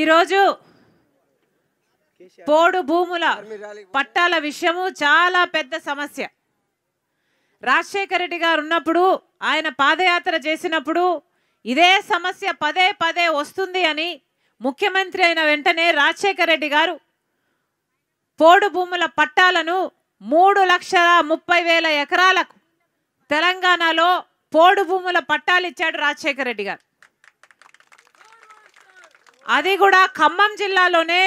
ఈరోజు పోడు భూముల పట్టాల విషయము చాలా పెద్ద సమస్య రాజశేఖర రెడ్డి గారు ఉన్నప్పుడు ఆయన పాదయాత్ర చేసినప్పుడు ఇదే సమస్య పదే పదే వస్తుంది అని ముఖ్యమంత్రి అయిన వెంటనే రాజశేఖర రెడ్డి గారు పోడు భూముల పట్టాలను మూడు లక్షల ముప్పై వేల ఎకరాలకు తెలంగాణలో పోడు భూముల పట్టాలు ఇచ్చాడు రాజశేఖర రెడ్డి గారు అది కూడా ఖమ్మం జిల్లాలోనే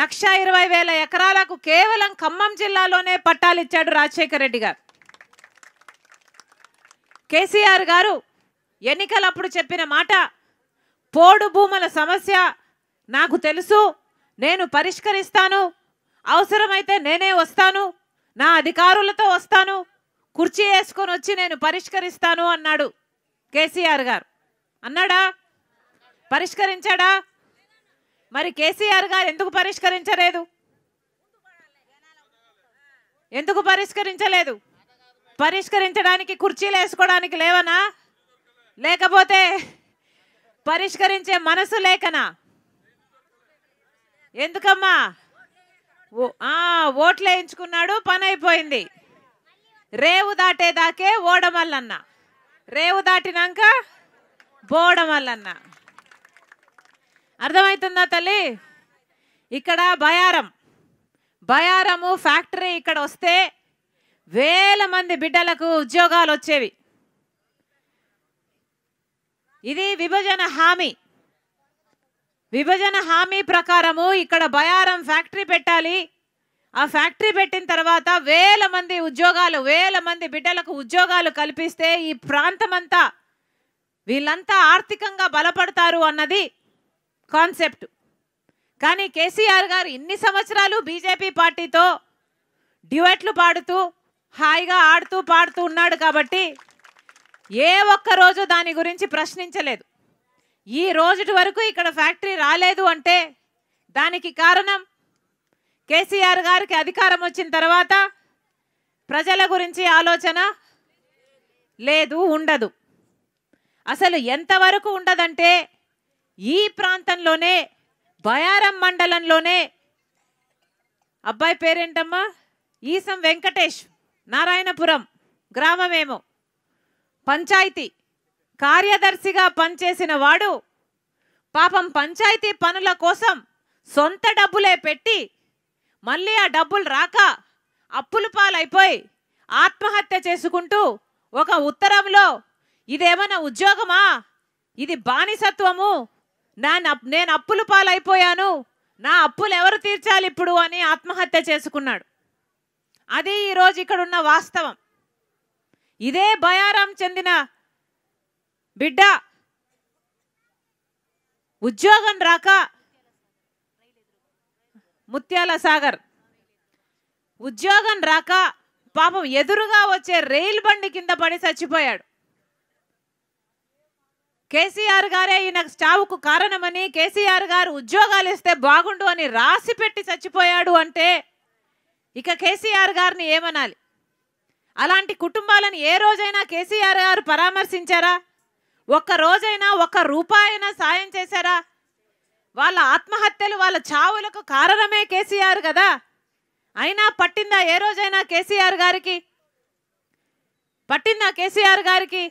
లక్ష ఇరవై వేల ఎకరాలకు కేవలం ఖమ్మం జిల్లాలోనే పట్టాలు ఇచ్చాడు రాజశేఖర రెడ్డి గారు కేసీఆర్ గారు ఎన్నికలప్పుడు చెప్పిన మాట పోడు భూముల సమస్య నాకు తెలుసు నేను పరిష్కరిస్తాను అవసరమైతే నేనే వస్తాను నా అధికారులతో వస్తాను కుర్చీ వేసుకొని వచ్చి నేను పరిష్కరిస్తాను అన్నాడు కేసీఆర్ గారు అన్నాడా పరిష్కరించాడా మరి కేసీఆర్ గారు ఎందుకు పరిష్కరించలేదు ఎందుకు పరిష్కరించలేదు పరిష్కరించడానికి కుర్చీలు వేసుకోవడానికి లేవనా లేకపోతే పరిష్కరించే మనసు లేకనా ఎందుకమ్మా ఓట్లు వేయించుకున్నాడు పని అయిపోయింది రేవు దాటేదాకే ఓడమల్లన్న రేవు దాటినాక బోడమల్లన్న అర్థమవుతుందా తల్లి ఇక్కడ బయారం బయారము ఫ్యాక్టరీ ఇక్కడ వస్తే వేల మంది బిడ్డలకు ఉద్యోగాలు వచ్చేవి ఇది విభజన హామీ విభజన హామీ ప్రకారము ఇక్కడ బయారం ఫ్యాక్టరీ పెట్టాలి ఆ ఫ్యాక్టరీ పెట్టిన తర్వాత వేల మంది ఉద్యోగాలు వేల మంది బిడ్డలకు ఉద్యోగాలు కల్పిస్తే ఈ ప్రాంతమంతా వీళ్ళంతా ఆర్థికంగా బలపడతారు అన్నది కాన్సెప్ట్ కానీ కేసీఆర్ గారు ఇన్ని సంవత్సరాలు బీజేపీ పార్టీతో డ్యూయట్లు పాడుతూ హాయిగా ఆడుతూ పాడుతూ ఉన్నాడు కాబట్టి ఏ ఒక్క రోజు దాని గురించి ప్రశ్నించలేదు ఈ రోజుటి వరకు ఇక్కడ ఫ్యాక్టరీ రాలేదు అంటే దానికి కారణం కేసీఆర్ గారికి అధికారం వచ్చిన తర్వాత ప్రజల గురించి ఆలోచన లేదు ఉండదు అసలు ఎంతవరకు ఉండదంటే ఈ ప్రాంతంలోనే బయారం మండలంలోనే అబ్బాయి పేరేంటమ్మా ఈసం వెంకటేష్ నారాయణపురం గ్రామమేమో పంచాయతీ కార్యదర్శిగా పనిచేసిన వాడు పాపం పంచాయతీ పనుల కోసం సొంత డబ్బులే పెట్టి మళ్ళీ ఆ డబ్బులు రాక అప్పులు పాలైపోయి ఆత్మహత్య చేసుకుంటూ ఒక ఉత్తరంలో ఇదేమన్నా ఉద్యోగమా ఇది బానిసత్వము నా నేను అప్పుల పాలైపోయాను నా అప్పులు ఎవరు తీర్చాలి ఇప్పుడు అని ఆత్మహత్య చేసుకున్నాడు అది ఈరోజు ఇక్కడున్న వాస్తవం ఇదే భయారం చెందిన బిడ్డ ఉద్యోగం రాక ముత్యాల సాగర్ ఉద్యోగం రాక పాపం ఎదురుగా వచ్చే రైల్ బండి కింద పడి చచ్చిపోయాడు కేసీఆర్ గారే ఈయన స్టావుకు కారణమని కేసీఆర్ గారు ఉద్యోగాలు ఇస్తే బాగుండు అని రాసి పెట్టి చచ్చిపోయాడు అంటే ఇక కేసీఆర్ గారిని ఏమనాలి అలాంటి కుటుంబాలను ఏ రోజైనా కేసీఆర్ గారు పరామర్శించారా ఒక్క రోజైనా ఒక్క రూపాయైనా సాయం చేశారా వాళ్ళ ఆత్మహత్యలు వాళ్ళ చావులకు కారణమే కేసీఆర్ కదా అయినా పట్టిందా ఏ రోజైనా కేసీఆర్ గారికి పట్టిందా కేసీఆర్ గారికి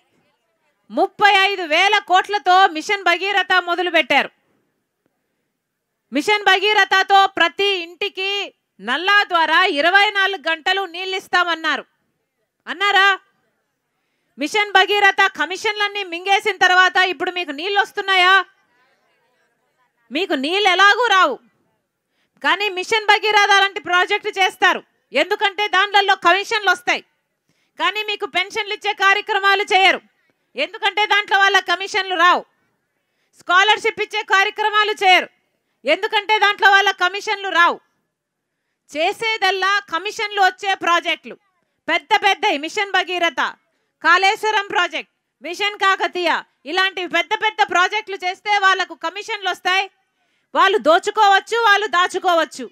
ముప్పై ఐదు వేల కోట్లతో మిషన్ భగీరథ మొదలుపెట్టారు మిషన్ భగీరథతో ప్రతి ఇంటికి నల్లా ద్వారా ఇరవై నాలుగు గంటలు నీళ్ళు ఇస్తామన్నారు అన్నారా మిషన్ భగీరథ కమిషన్లన్నీ మింగేసిన తర్వాత ఇప్పుడు మీకు నీళ్ళు వస్తున్నాయా మీకు నీళ్ళు ఎలాగూ రావు కానీ మిషన్ భగీరథ లాంటి ప్రాజెక్టు చేస్తారు ఎందుకంటే దాంట్లలో కమిషన్లు వస్తాయి కానీ మీకు పెన్షన్లు ఇచ్చే కార్యక్రమాలు చేయరు ఎందుకంటే దాంట్లో వాళ్ళ కమిషన్లు రావు స్కాలర్షిప్ ఇచ్చే కార్యక్రమాలు చేయరు ఎందుకంటే దాంట్లో వాళ్ళ కమిషన్లు రావు చేసేదల్లా కమిషన్లు వచ్చే ప్రాజెక్టులు పెద్ద పెద్ద mission Bhagiratha Kaleshwaram project mission Kakatiya ఇలాంటివి పెద్ద పెద్ద ప్రాజెక్టులు చేస్తే వాళ్ళకు కమిషన్లు వస్తాయి వాళ్ళు దోచుకోవచ్చు వాళ్ళు దాచుకోవచ్చు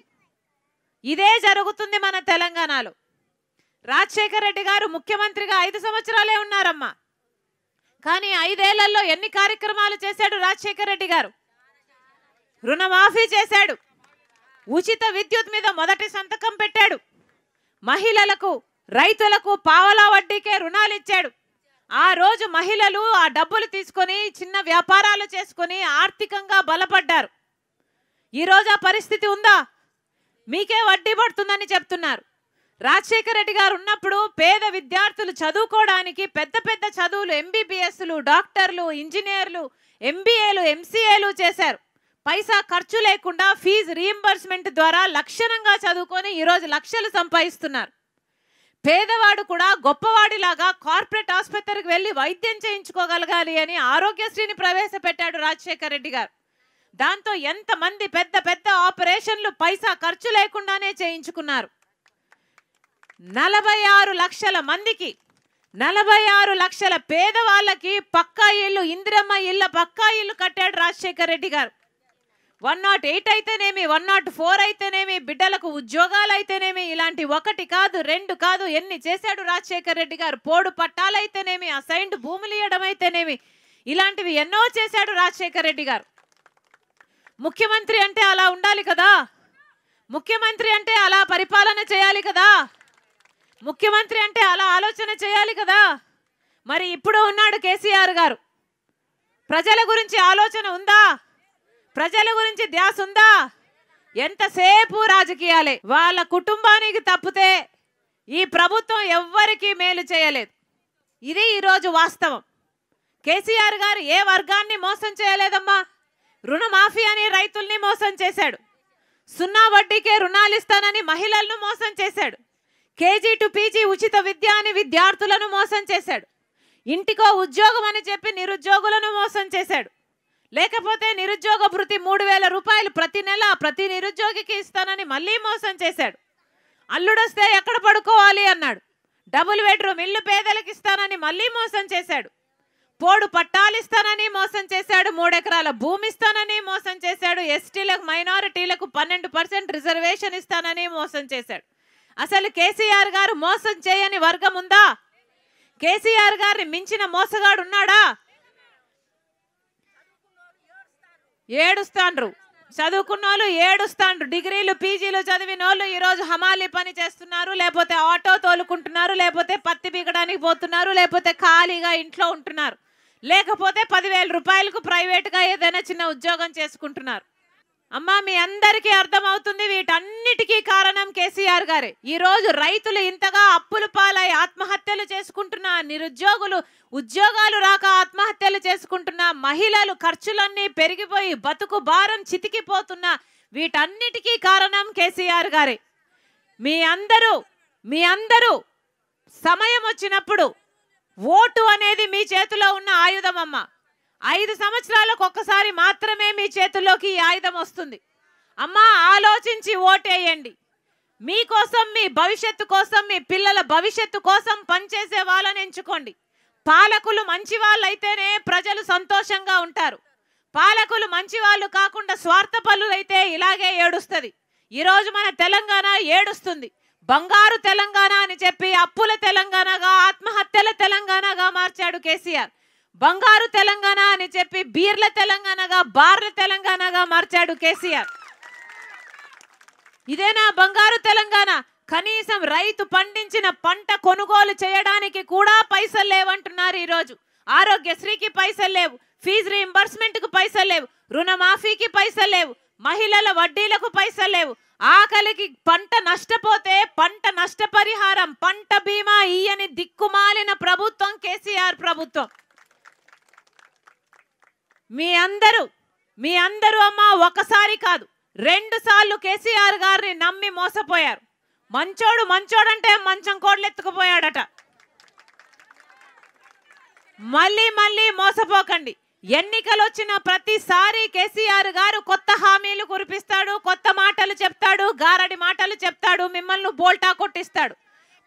ఇదే జరుగుతుంది మన తెలంగాణలో రాజశేఖర రెడ్డి గారు ముఖ్యమంత్రిగా ఐదు సంవత్సరాలే ఉన్నారమ్మా కానీ ఐదేళ్లలో ఎన్ని కార్యక్రమాలు చేశాడు రాజశేఖర రెడ్డి గారు రుణమాఫీ చేశాడు ఉచిత విద్యుత్ మీద మొదటి సంతకం పెట్టాడు మహిళలకు రైతులకు పావలా వడ్డీకే రుణాలు ఇచ్చాడు ఆ రోజు మహిళలు ఆ డబ్బులు తీసుకొని చిన్న వ్యాపారాలు చేసుకొని ఆర్థికంగా బలపడ్డారు ఈరోజు ఆ పరిస్థితి ఉందా మీకే వడ్డీ పడుతుందని చెప్తున్నారు రాజశేఖర రెడ్డి గారు ఉన్నప్పుడు పేద విద్యార్థులు చదువుకోవడానికి పెద్ద పెద్ద చదువులు ఎంబీబీఎస్లు డాక్టర్లు ఇంజనీర్లు ఎంబీఏలు ఎంసీఏలు చేశారు పైసా ఖర్చు లేకుండా ఫీజు రీఎంబర్స్మెంట్ ద్వారా లక్షణంగా చదువుకొని ఈరోజు లక్షలు సంపాదిస్తున్నారు పేదవాడు కూడా గొప్పవాడిలాగా కార్పొరేట్ ఆసుపత్రికి వెళ్ళి వైద్యం చేయించుకోగలగాలి అని ఆరోగ్యశ్రీని ప్రవేశపెట్టాడు రాజశేఖర రెడ్డి గారు దాంతో ఎంతమంది పెద్ద పెద్ద ఆపరేషన్లు పైసా ఖర్చు లేకుండానే చేయించుకున్నారు నలభై ఆరు లక్షల మందికి నలభై ఆరు లక్షల పేదవాళ్ళకి పక్కా ఇల్లు ఇందిరమ్మ ఇళ్ళ పక్కా ఇల్లు కట్టాడు రాజశేఖర్ రెడ్డి గారు వన్ నాట్ ఎయిట్ అయితేనేమి వన్ నాట్ ఫోర్ అయితేనేమి బిడ్డలకు ఉద్యోగాలు అయితేనేమి ఇలాంటి ఒకటి కాదు రెండు కాదు ఎన్ని చేశాడు రాజశేఖర్ రెడ్డి గారు పోడు పట్టాలైతేనేమి అసైన్డ్ భూములు ఇవ్వడం అయితేనేమి ఇలాంటివి ఎన్నో చేశాడు రాజశేఖర్ రెడ్డి గారు ముఖ్యమంత్రి అంటే అలా ఉండాలి కదా ముఖ్యమంత్రి అంటే అలా పరిపాలన చేయాలి కదా ముఖ్యమంత్రి అంటే అలా ఆలోచన చేయాలి కదా మరి ఇప్పుడు ఉన్నాడు కేసీఆర్ గారు ప్రజల గురించి ఆలోచన ఉందా ప్రజల గురించి ధ్యాస ఉందా ఎంతసేపు రాజకీయాలే వాళ్ళ కుటుంబానికి తప్పితే ఈ ప్రభుత్వం ఎవ్వరికీ మేలు చేయలేదు ఇది ఈరోజు వాస్తవం కేసీఆర్ గారు ఏ వర్గాన్ని మోసం చేయలేదమ్మా రుణమాఫీ అని రైతుల్ని మోసం చేశాడు సున్నా వడ్డీకే రుణాలు ఇస్తానని మహిళలను మోసం చేశాడు కేజీ టు పీజీ ఉచిత విద్య అని విద్యార్థులను మోసం చేశాడు ఇంటికో ఉద్యోగం అని చెప్పి నిరుద్యోగులను మోసం చేశాడు లేకపోతే నిరుద్యోగ భృతి మూడు వేల రూపాయలు ప్రతి నెల ప్రతి నిరుద్యోగికి ఇస్తానని మళ్ళీ మోసం చేశాడు అల్లుడొస్తే ఎక్కడ పడుకోవాలి అన్నాడు డబుల్ బెడ్రూమ్ ఇల్లు పేదలకు ఇస్తానని మళ్ళీ మోసం చేశాడు పోడు పట్టాలు ఇస్తానని మోసం చేశాడు మూడెకరాల భూమి ఇస్తానని మోసం చేశాడు ఎస్టీలకు మైనారిటీలకు పన్నెండు పర్సెంట్ రిజర్వేషన్ ఇస్తానని మోసం చేశాడు అసలు కేసీఆర్ గారు మోసం చేయని వర్గం ఉందా కేసీఆర్ గారిని మించిన మోసగాడు ఉన్నాడా ఏడుస్తాండ్రు చదువుకున్న వాళ్ళు ఏడుస్తాండ్రు డిగ్రీలు పీజీలు చదివిన వాళ్ళు ఈరోజు హమాలి పని చేస్తున్నారు లేకపోతే ఆటో తోలుకుంటున్నారు లేకపోతే పత్తి పీకడానికి పోతున్నారు లేకపోతే ఖాళీగా ఇంట్లో ఉంటున్నారు లేకపోతే పదివేల రూపాయలకు ప్రైవేట్గా ఏదైనా చిన్న ఉద్యోగం చేసుకుంటున్నారు అమ్మా మీ అందరికీ అర్థమవుతుంది వీటన్నిటికీ కారణం కేసీఆర్ గారే ఈరోజు రైతులు ఇంతగా అప్పులు పాలై ఆత్మహత్యలు చేసుకుంటున్న నిరుద్యోగులు ఉద్యోగాలు రాక ఆత్మహత్యలు చేసుకుంటున్న మహిళలు ఖర్చులన్నీ పెరిగిపోయి బతుకు భారం చితికిపోతున్న వీటన్నిటికీ కారణం కేసీఆర్ గారే మీ అందరూ మీ అందరూ సమయం వచ్చినప్పుడు ఓటు అనేది మీ చేతిలో ఉన్న ఆయుధం అమ్మ ఐదు సంవత్సరాలకు ఒక్కసారి మాత్రమే మీ చేతుల్లోకి ఈ ఆయుధం వస్తుంది అమ్మా ఆలోచించి ఓటేయండి మీకోసం మీ భవిష్యత్తు కోసం మీ పిల్లల భవిష్యత్తు కోసం పనిచేసే వాళ్ళని ఎంచుకోండి పాలకులు మంచి వాళ్ళు అయితేనే ప్రజలు సంతోషంగా ఉంటారు పాలకులు మంచి వాళ్ళు కాకుండా స్వార్థ అయితే ఇలాగే ఏడుస్తుంది ఈరోజు మన తెలంగాణ ఏడుస్తుంది బంగారు తెలంగాణ అని చెప్పి అప్పుల తెలంగాణగా ఆత్మహత్యల తెలంగాణగా మార్చాడు కేసీఆర్ బంగారు తెలంగాణ అని చెప్పి బీర్ల తెలంగాణగా బార్ల తెలంగాణగా మార్చాడు కేసీఆర్ ఇదేనా బంగారు తెలంగాణ కనీసం రైతు పండించిన పంట కొనుగోలు చేయడానికి కూడా పైసలు లేవంటున్నారు ఈరోజు ఆరోగ్యశ్రీకి పైసలు లేవు ఫీజు రీంబర్స్మెంట్కు పైసలు లేవు రుణమాఫీకి పైసలు లేవు మహిళల వడ్డీలకు పైసలు లేవు ఆకలికి పంట నష్టపోతే పంట నష్టపరిహారం పంట బీమా ఇయ్యని దిక్కుమాలిన ప్రభుత్వం కేసీఆర్ ప్రభుత్వం మీ అందరూ మీ అందరూ అమ్మ ఒకసారి కాదు రెండు సార్లు కేసీఆర్ గారిని నమ్మి మోసపోయారు మంచోడు మంచోడంటే మంచం ఎత్తుకుపోయాడట మళ్ళీ మళ్ళీ మోసపోకండి ఎన్నికలు వచ్చిన ప్రతిసారి కేసీఆర్ గారు కొత్త హామీలు కురిపిస్తాడు కొత్త మాటలు చెప్తాడు గారడి మాటలు చెప్తాడు మిమ్మల్ని బోల్టా కొట్టిస్తాడు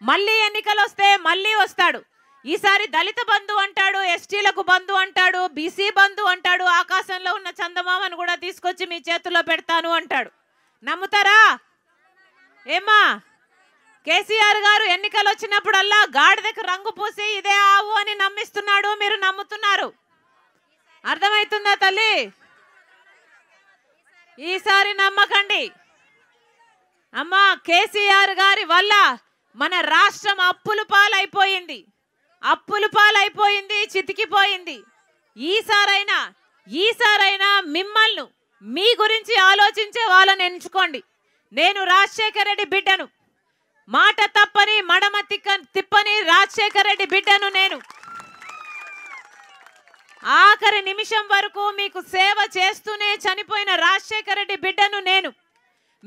మళ్ళీ ఎన్నికలు వస్తే మళ్ళీ వస్తాడు ఈసారి దళిత బంధు అంటాడు ఎస్టీలకు బంధు అంటాడు బీసీ బంధు అంటాడు ఆకాశంలో ఉన్న చందమామను కూడా తీసుకొచ్చి మీ చేతుల్లో పెడతాను అంటాడు నమ్ముతారా ఏమా కేసీఆర్ గారు ఎన్నికలు వచ్చినప్పుడల్లా గాడిదకి రంగు పూసి ఇదే ఆవు అని నమ్మిస్తున్నాడు మీరు నమ్ముతున్నారు అర్థమవుతుందా తల్లి ఈసారి నమ్మకండి అమ్మా కేసీఆర్ గారి వల్ల మన రాష్ట్రం అప్పులు పాలైపోయింది అప్పులు పాలైపోయింది చితికిపోయింది ఈసారైనా ఈసారైనా మిమ్మల్ని మీ గురించి ఆలోచించే వాళ్ళని ఎంచుకోండి నేను రాజశేఖర రెడ్డి బిడ్డను మాట తప్పని మడమ తిక్క తిప్పని రాజశేఖర రెడ్డి బిడ్డను నేను ఆఖరి నిమిషం వరకు మీకు సేవ చేస్తూనే చనిపోయిన రాజశేఖర రెడ్డి బిడ్డను నేను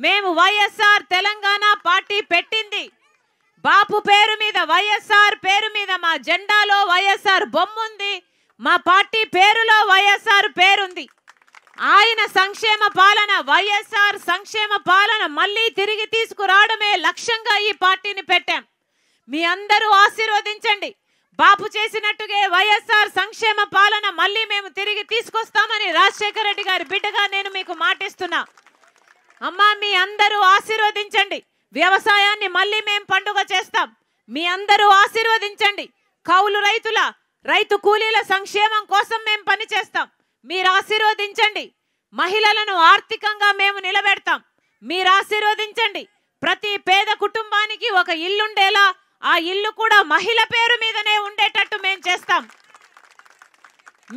మేము వైఎస్ఆర్ తెలంగాణ పార్టీ పెట్టింది బాపు పేరు మీద వైఎస్ఆర్ పేరు మీద మా జెండాలో వైఎస్ఆర్ బొమ్మ ఉంది మా పార్టీ పేరులో వైఎస్ఆర్ పేరుంది ఆయన సంక్షేమ పాలన వైఎస్ఆర్ సంక్షేమ పాలన మళ్ళీ తిరిగి తీసుకురావడమే లక్ష్యంగా ఈ పార్టీని పెట్టాం మీ అందరూ ఆశీర్వదించండి బాపు చేసినట్టుగా వైఎస్ఆర్ సంక్షేమ పాలన మళ్ళీ మేము తిరిగి తీసుకొస్తామని రాజశేఖర రెడ్డి గారి బిడ్డగా నేను మీకు మాటిస్తున్నా అమ్మా మీ అందరూ ఆశీర్వదించండి వ్యవసాయాన్ని మళ్ళీ మేము పండుగ చేస్తాం మీ అందరూ ఆశీర్వదించండి కౌలు రైతుల రైతు కూలీల సంక్షేమం కోసం మేము పనిచేస్తాం మీరు ఆశీర్వదించండి మహిళలను ఆర్థికంగా మేము నిలబెడతాం మీరు ఆశీర్వదించండి ప్రతి పేద కుటుంబానికి ఒక ఇల్లుండేలా ఆ ఇల్లు కూడా మహిళ పేరు మీదనే ఉండేటట్టు మేము చేస్తాం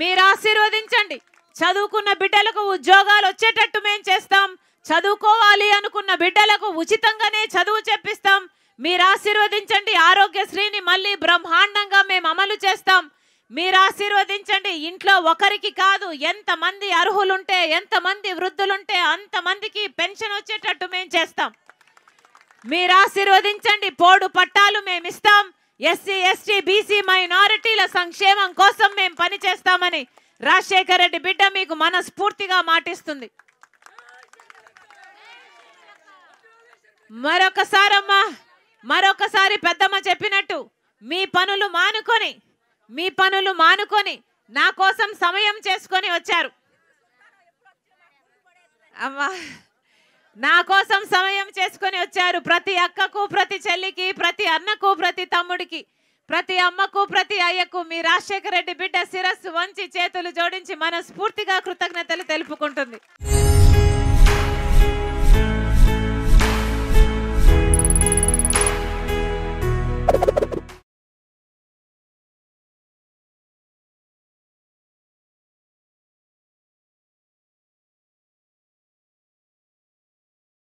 మీరు ఆశీర్వదించండి చదువుకున్న బిడ్డలకు ఉద్యోగాలు వచ్చేటట్టు మేము చేస్తాం చదువుకోవాలి అనుకున్న బిడ్డలకు ఉచితంగానే చదువు చెప్పిస్తాం మీరు ఆశీర్వదించండి ఆరోగ్యశ్రీని మళ్ళీ బ్రహ్మాండంగా మేము అమలు చేస్తాం మీరు ఆశీర్వదించండి ఇంట్లో ఒకరికి కాదు ఎంతమంది అర్హులుంటే ఎంతమంది వృద్ధులుంటే అంతమందికి పెన్షన్ వచ్చేటట్టు మేము చేస్తాం మీరు ఆశీర్వదించండి పోడు పట్టాలు మేము ఇస్తాం ఎస్సీ ఎస్టీ బీసీ మైనారిటీల సంక్షేమం కోసం మేము పనిచేస్తామని రాజశేఖర రెడ్డి బిడ్డ మీకు మనస్ఫూర్తిగా మాటిస్తుంది మరొకసారమ్మా మరొకసారి పెద్దమ్మ చెప్పినట్టు మీ పనులు మానుకొని మీ పనులు మానుకొని నా కోసం సమయం చేసుకొని వచ్చారు అమ్మా నా కోసం సమయం చేసుకొని వచ్చారు ప్రతి అక్కకు ప్రతి చెల్లికి ప్రతి అన్నకు ప్రతి తమ్ముడికి ప్రతి అమ్మకు ప్రతి అయ్యకు మీ రాజశేఖర రెడ్డి బిడ్డ శిరస్సు వంచి చేతులు జోడించి మనస్ఫూర్తిగా కృతజ్ఞతలు తెలుపుకుంటుంది